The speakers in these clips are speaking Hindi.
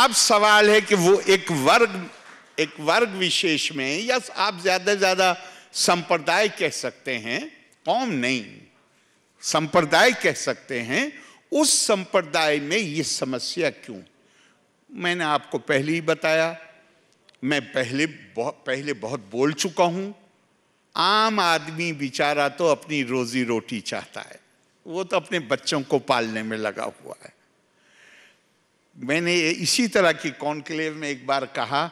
अब सवाल है कि वो एक वर्ग एक वर्ग विशेष में या आप ज्यादा ज्यादा संप्रदाय कह सकते हैं कौम नहीं संप्रदाय कह सकते हैं उस संप्रदाय में ये समस्या क्यों मैंने आपको पहले ही बताया मैं पहले बहुत पहले बहुत बोल चुका हूं आम आदमी बेचारा तो अपनी रोजी रोटी चाहता है वो तो अपने बच्चों को पालने में लगा हुआ है मैंने इसी तरह की कॉन्क्लेव में एक बार कहा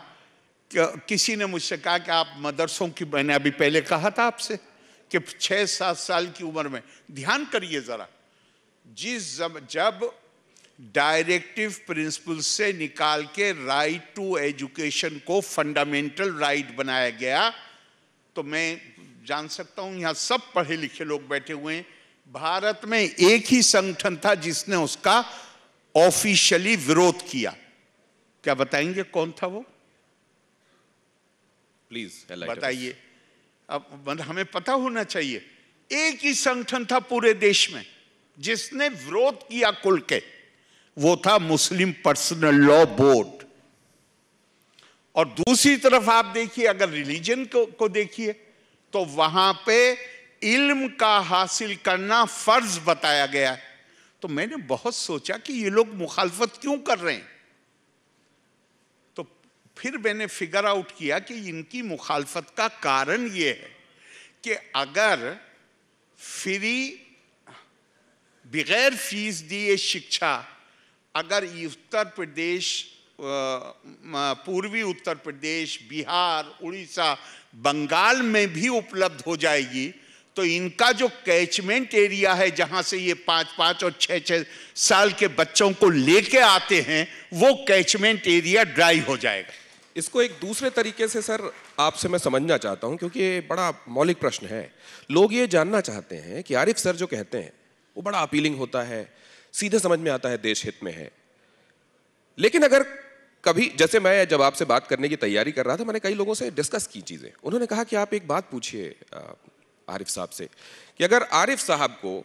कि किसी ने मुझसे कहा कि आप मदरसों की मैंने अभी पहले कहा था आपसे कि छः सात साल की उम्र में ध्यान करिए ज़रा जिस जब, जब डायरेक्टिव प्रिंसिपल से निकाल के राइट टू एजुकेशन को फंडामेंटल राइट बनाया गया तो मैं जान सकता हूं यहां सब पढ़े लिखे लोग बैठे हुए हैं भारत में एक ही संगठन था जिसने उसका ऑफिशियली विरोध किया क्या बताएंगे कौन था वो प्लीज बताइए अब हमें पता होना चाहिए एक ही संगठन था पूरे देश में जिसने विरोध किया कुल के वो था मुस्लिम पर्सनल लॉ बोर्ड और दूसरी तरफ आप देखिए अगर रिलीजन को, को देखिए तो वहां पे इल्म का हासिल करना फर्ज बताया गया है तो मैंने बहुत सोचा कि ये लोग मुखालफत क्यों कर रहे हैं तो फिर मैंने फिगर आउट किया कि इनकी मुखालफत का कारण ये है कि अगर फ्री बगैर फीस दिए शिक्षा अगर उत्तर प्रदेश पूर्वी उत्तर प्रदेश बिहार उड़ीसा बंगाल में भी उपलब्ध हो जाएगी तो इनका जो कैचमेंट एरिया है जहां से ये पांच पांच और छह छह साल के बच्चों को लेके आते हैं वो कैचमेंट एरिया ड्राई हो जाएगा इसको एक दूसरे तरीके से सर आपसे मैं समझना चाहता हूं क्योंकि ये बड़ा मौलिक प्रश्न है लोग ये जानना चाहते हैं कि आरिफ सर जो कहते हैं वो बड़ा अपीलिंग होता है सीधे समझ में आता है देश हित में है लेकिन अगर कभी जैसे मैं जब आपसे बात करने की तैयारी कर रहा था मैंने कई लोगों से डिस्कस की चीज़ें उन्होंने कहा कि आप एक बात पूछिए आरिफ साहब से कि अगर आरिफ साहब को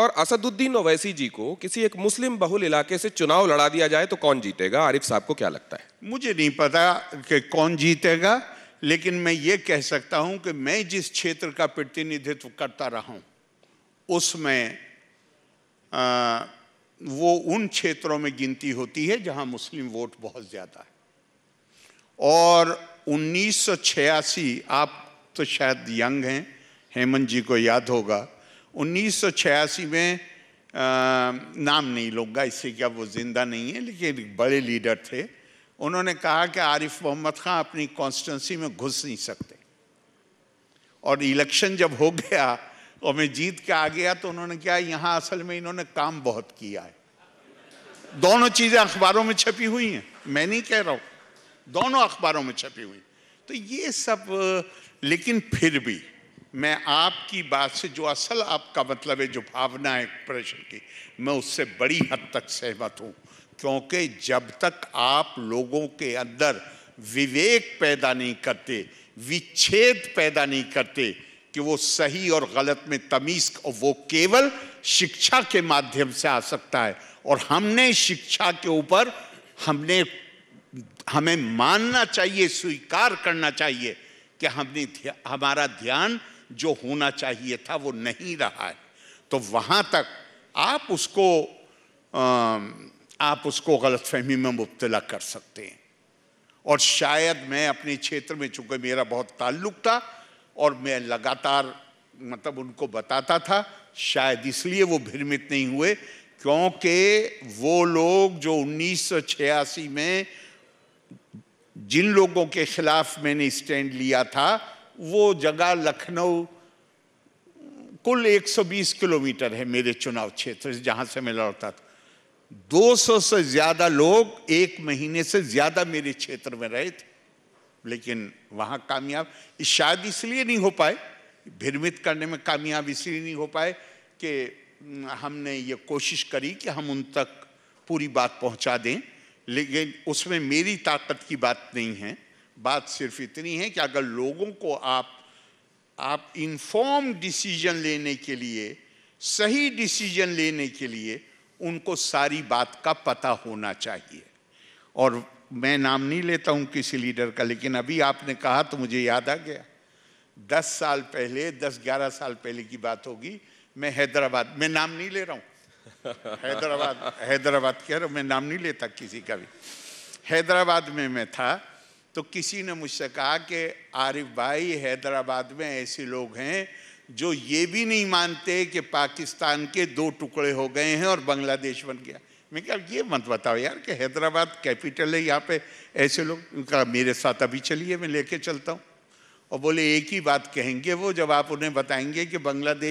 और असदुद्दीन ओवैसी जी को किसी एक मुस्लिम बहुल इलाके से चुनाव लड़ा दिया जाए तो कौन जीतेगा आरिफ साहब को क्या लगता है मुझे नहीं पता कि कौन जीतेगा लेकिन मैं ये कह सकता हूं कि मैं जिस क्षेत्र का प्रतिनिधित्व करता रहा हूं उसमें वो उन क्षेत्रों में गिनती होती है जहां मुस्लिम वोट बहुत ज़्यादा है और 1986 आप तो शायद यंग हैं हेमंत जी को याद होगा उन्नीस में आ, नाम नहीं लूँगा इससे क्या वो ज़िंदा नहीं है लेकिन बड़े लीडर थे उन्होंने कहा कि आरिफ मोहम्मद खां अपनी कॉन्स्टेंसी में घुस नहीं सकते और इलेक्शन जब हो गया और मैं जीत के आ गया तो उन्होंने क्या यहाँ असल में इन्होंने काम बहुत किया है दोनों चीज़ें अखबारों में छपी हुई हैं मैं नहीं कह रहा हूँ दोनों अखबारों में छपी हुई तो ये सब लेकिन फिर भी मैं आपकी बात से जो असल आपका मतलब है जो भावना है प्रश्न की मैं उससे बड़ी हद तक सहमत हूँ क्योंकि जब तक आप लोगों के अंदर विवेक पैदा नहीं करते विच्छेद पैदा नहीं करते कि वो सही और गलत में तमीज वो केवल शिक्षा के माध्यम से आ सकता है और हमने शिक्षा के ऊपर हमने हमें मानना चाहिए स्वीकार करना चाहिए कि हमने ध्या, हमारा ध्यान जो होना चाहिए था वो नहीं रहा है तो वहां तक आप उसको आप उसको गलतफहमी में मुबतला कर सकते हैं और शायद मैं अपने क्षेत्र में चूंकि मेरा बहुत ताल्लुक था और मैं लगातार मतलब उनको बताता था शायद इसलिए वो भ्रमित नहीं हुए क्योंकि वो लोग जो 1986 में जिन लोगों के खिलाफ मैंने स्टैंड लिया था वो जगह लखनऊ कुल 120 किलोमीटर है मेरे चुनाव क्षेत्र से जहाँ से मैं लौटता था 200 से ज़्यादा लोग एक महीने से ज़्यादा मेरे क्षेत्र में रहे थे लेकिन वहाँ कामयाब शायद इसलिए नहीं हो पाए भ्रमित करने में कामयाब इसलिए नहीं हो पाए कि हमने ये कोशिश करी कि हम उन तक पूरी बात पहुँचा दें लेकिन उसमें मेरी ताकत की बात नहीं है बात सिर्फ इतनी है कि अगर लोगों को आप आप इन्फॉर्म डिसीजन लेने के लिए सही डिसीजन लेने के लिए उनको सारी बात का पता होना चाहिए और मैं नाम नहीं लेता हूं किसी लीडर का लेकिन अभी आपने कहा तो मुझे याद आ गया दस साल पहले दस ग्यारह साल पहले की बात होगी मैं हैदराबाद मैं नाम नहीं ले रहा हूँ हैदराबाद हैदराबाद कह रहा हूँ मैं नाम नहीं लेता किसी का भी हैदराबाद में मैं था तो किसी ने मुझसे कहा कि आरिफ भाई हैदराबाद में ऐसे लोग हैं जो ये भी नहीं मानते कि पाकिस्तान के दो टुकड़े हो गए हैं और बांग्लादेश बन गया मैं क्या ये मत बताओ यार कि हैदराबाद कैपिटल है यहाँ पे ऐसे लोग उनका मेरे साथ अभी चलिए मैं लेके चलता हूँ और बोले एक ही बात कहेंगे वो जब आप उन्हें बताएंगे कि बांग्लादेश